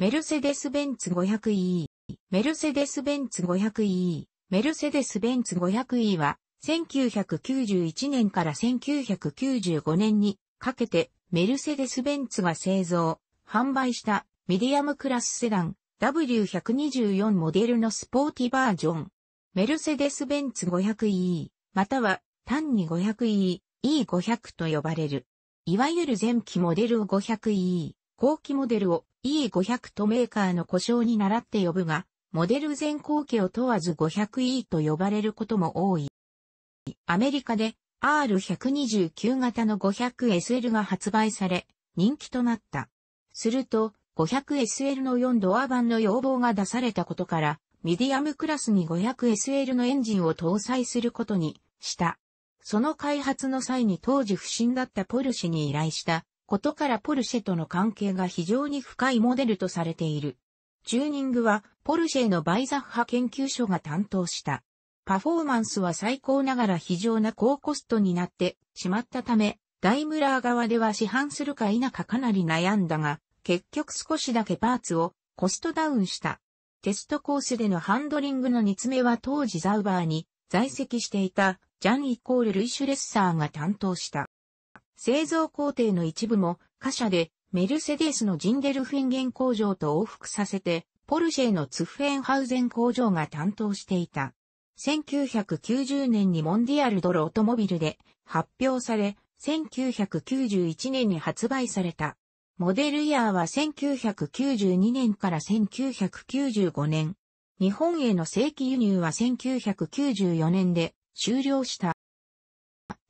メルセデス・ベンツ 500E、メルセデス・ベンツ 500E、メルセデス・ベンツ 500E は、1991年から1995年にかけて、メルセデス・ベンツが製造、販売したミディアムクラスセダン W124 モデルのスポーティバージョン。メルセデス・ベンツ 500E、または単に 500E、E500 と呼ばれる。いわゆる前期モデルを 500E、後期モデルを E500 とメーカーの故障に倣って呼ぶが、モデル前後期を問わず 500E と呼ばれることも多い。アメリカで R129 型の 500SL が発売され、人気となった。すると、500SL の4ドア版の要望が出されたことから、ミディアムクラスに 500SL のエンジンを搭載することにした。その開発の際に当時不審だったポルシに依頼したことからポルシェとの関係が非常に深いモデルとされている。チューニングはポルシェのバイザッハ研究所が担当した。パフォーマンスは最高ながら非常な高コストになってしまったため、ダイムラー側では市販するか否かかなり悩んだが、結局少しだけパーツをコストダウンした。テストコースでのハンドリングの煮詰めは当時ザウバーに在籍していたジャンイコール・ルイシュレッサーが担当した。製造工程の一部も、貨車でメルセデスのジンデルフィンゲン工場と往復させて、ポルシェのツッフェンハウゼン工場が担当していた。1990年にモンディアルドルオートモビルで発表され、1991年に発売された。モデルイヤーは1992年から1995年。日本への正規輸入は1994年で終了した。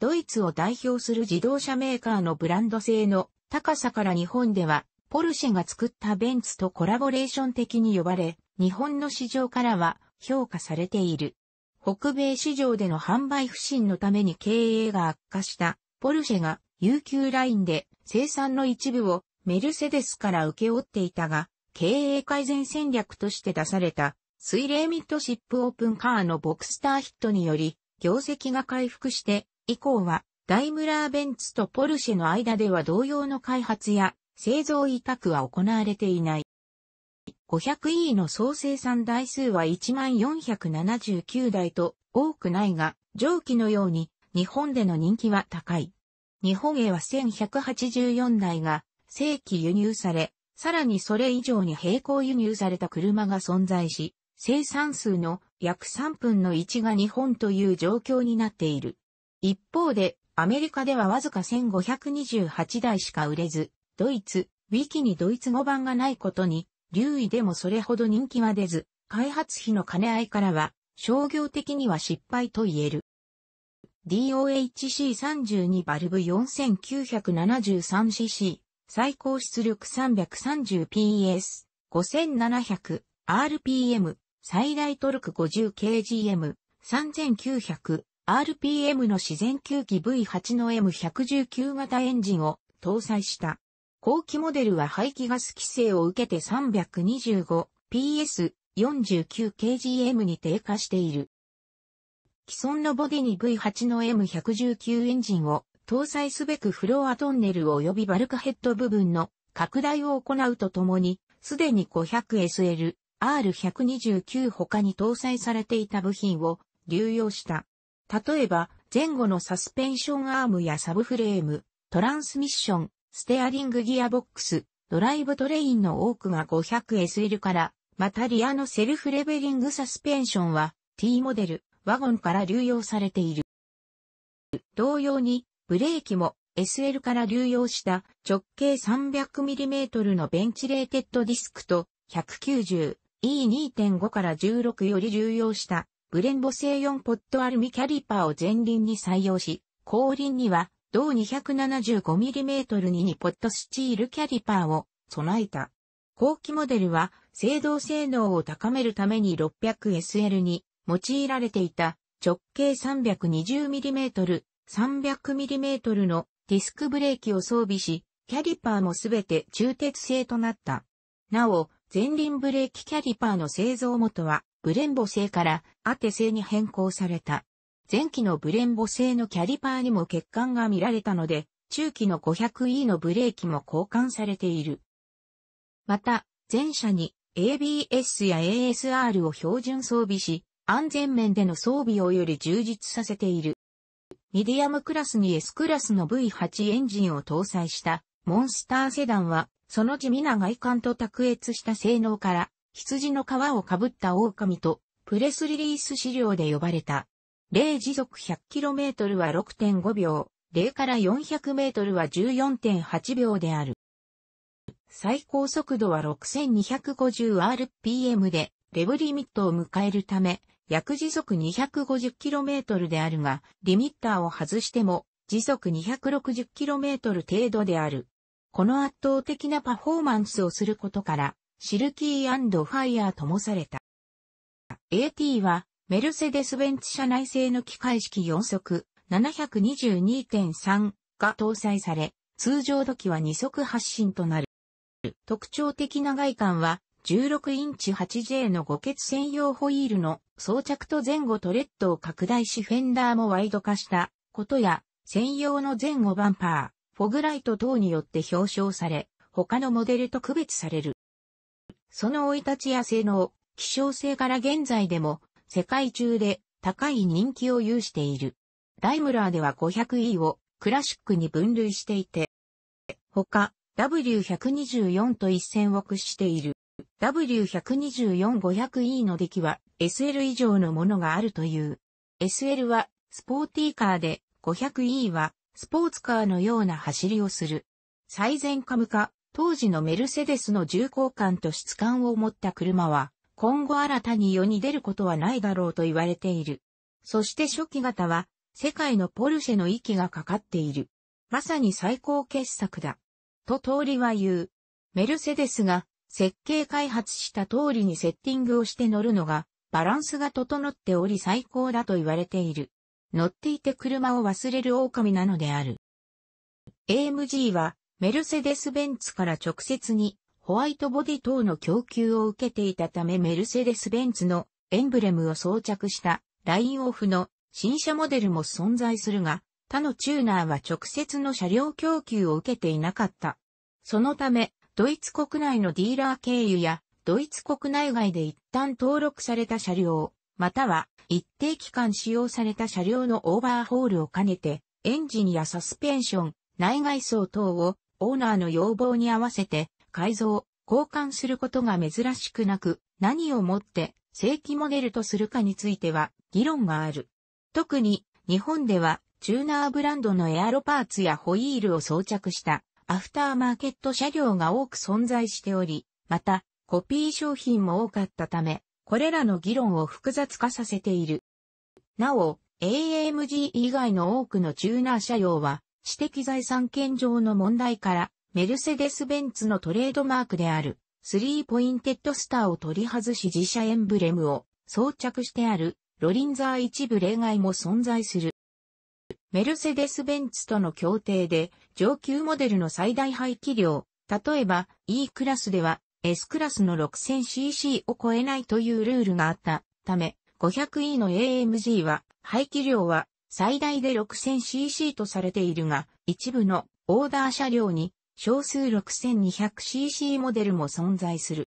ドイツを代表する自動車メーカーのブランド性の高さから日本では、ポルシェが作ったベンツとコラボレーション的に呼ばれ、日本の市場からは評価されている。北米市場での販売不振のために経営が悪化したポルシェが UQ ラインで生産の一部をメルセデスから受け負っていたが、経営改善戦略として出された水冷ミッドシップオープンカーのボクスターヒットにより業績が回復して以降は、ダイムラーベンツとポルシェの間では同様の開発や製造委託は行われていない。500E の総生産台数は1479台と多くないが、上記のように日本での人気は高い。日本へは1184台が正規輸入され、さらにそれ以上に並行輸入された車が存在し、生産数の約3分の1が日本という状況になっている。一方で、アメリカではわずか1528台しか売れず、ドイツ、ウィキにドイツ語版がないことに、留意でもそれほど人気は出ず、開発費の兼ね合いからは、商業的には失敗と言える。DOHC32 バルブ 4973cc、最高出力 330PS、5700RPM、最大トルク 50kgm、3900 RPM の自然吸気 V8 の M119 型エンジンを搭載した。後期モデルは排気ガス規制を受けて 325PS49kgm に低下している。既存のボディに V8 の M119 エンジンを搭載すべくフロアトンネル及びバルクヘッド部分の拡大を行うとともに、すでに 500SL、R129 他に搭載されていた部品を流用した。例えば、前後のサスペンションアームやサブフレーム、トランスミッション、ステアリングギアボックス、ドライブトレインの多くが 500SL から、またリアのセルフレベリングサスペンションは T モデル、ワゴンから流用されている。同様に、ブレーキも SL から流用した直径 300mm のベンチレーテッドディスクと 190E2.5 から16より流用したブレンボ製4ポットアルミキャリパーを前輪に採用し、後輪には同 275mm に2ポットスチールキャリパーを備えた。後期モデルは、制動性能を高めるために 600SL に用いられていた直径 320mm、300mm のディスクブレーキを装備し、キャリパーもすべて鋳鉄製となった。なお、前輪ブレーキキャリパーの製造元は、ブレンボ製からアテ製に変更された。前期のブレンボ製のキャリパーにも欠陥が見られたので、中期の 500E のブレーキも交換されている。また、前車に ABS や ASR を標準装備し、安全面での装備をより充実させている。ミディアムクラスに S クラスの V8 エンジンを搭載したモンスターセダンはその地味な外観と卓越した性能から、羊の皮をかぶった狼と、プレスリリース資料で呼ばれた。例時速 100km は6.5秒、例から 400m は14.8秒である。最高速度は 6250rpm で、レブリミットを迎えるため、約時速 250km であるが、リミッターを外しても、時速 260km 程度である。この圧倒的なパフォーマンスをすることから、シルキーファイヤーともされた。AT は、メルセデス・ベンツ社内製の機械式4速722.3が搭載され、通常時は2速発進となる。特徴的な外観は、16インチ 8J の5欠専用ホイールの装着と前後トレッドを拡大しフェンダーもワイド化したことや、専用の前後バンパー、フォグライト等によって表彰され、他のモデルと区別される。その追い立ちや性能、希少性から現在でも世界中で高い人気を有している。ダイムラーでは 500E をクラシックに分類していて、他 W124 と一線を屈している。W124-500E の出来は SL 以上のものがあるという。SL はスポーティーカーで 500E はスポーツカーのような走りをする。最前カム化、当時のメルセデスの重厚感と質感を持った車は、今後新たに世に出ることはないだろうと言われている。そして初期型は、世界のポルシェの息がかかっている。まさに最高傑作だ。と通りは言う。メルセデスが設計開発した通りにセッティングをして乗るのがバランスが整っており最高だと言われている。乗っていて車を忘れる狼なのである。AMG は、メルセデス・ベンツから直接に、ホワイトボディ等の供給を受けていたためメルセデス・ベンツのエンブレムを装着したラインオフの新車モデルも存在するが、他のチューナーは直接の車両供給を受けていなかった。そのため、ドイツ国内のディーラー経由や、ドイツ国内外で一旦登録された車両、または一定期間使用された車両のオーバーホールを兼ねて、エンジンやサスペンション、内外装等をオーナーの要望に合わせて改造、交換することが珍しくなく、何をもって正規モデルとするかについては議論がある。特に日本ではチューナーブランドのエアロパーツやホイールを装着したアフターマーケット車両が多く存在しており、またコピー商品も多かったため、これらの議論を複雑化させている。なお、AMG 以外の多くのチューナー車用は、私的財産権上の問題から、メルセデス・ベンツのトレードマークである、スリーポインテッドスターを取り外し自社エンブレムを装着してある、ロリンザー一部例外も存在する。メルセデス・ベンツとの協定で、上級モデルの最大排気量、例えば E クラスでは S クラスの 6000cc を超えないというルールがあったため、500E の AMG は、排気量は最大で 6000cc とされているが、一部のオーダー車両に少数 6200cc モデルも存在する。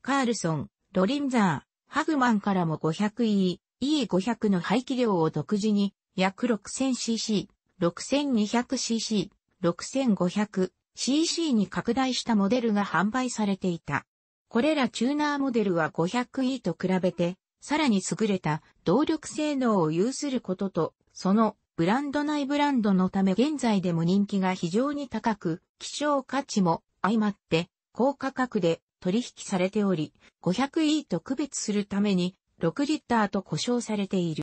カールソン、ロリンザー、ハグマンからも 500E、E500 の排気量を独自に約 6000cc、6200cc、6500、CC に拡大したモデルが販売されていた。これらチューナーモデルは 500E と比べて、さらに優れた動力性能を有することと、そのブランド内ブランドのため現在でも人気が非常に高く、希少価値も相まって高価格で取引されており、500E と区別するために6リッターと呼称されている。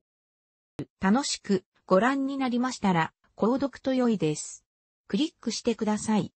楽しくご覧になりましたら、購読と良いです。クリックしてください。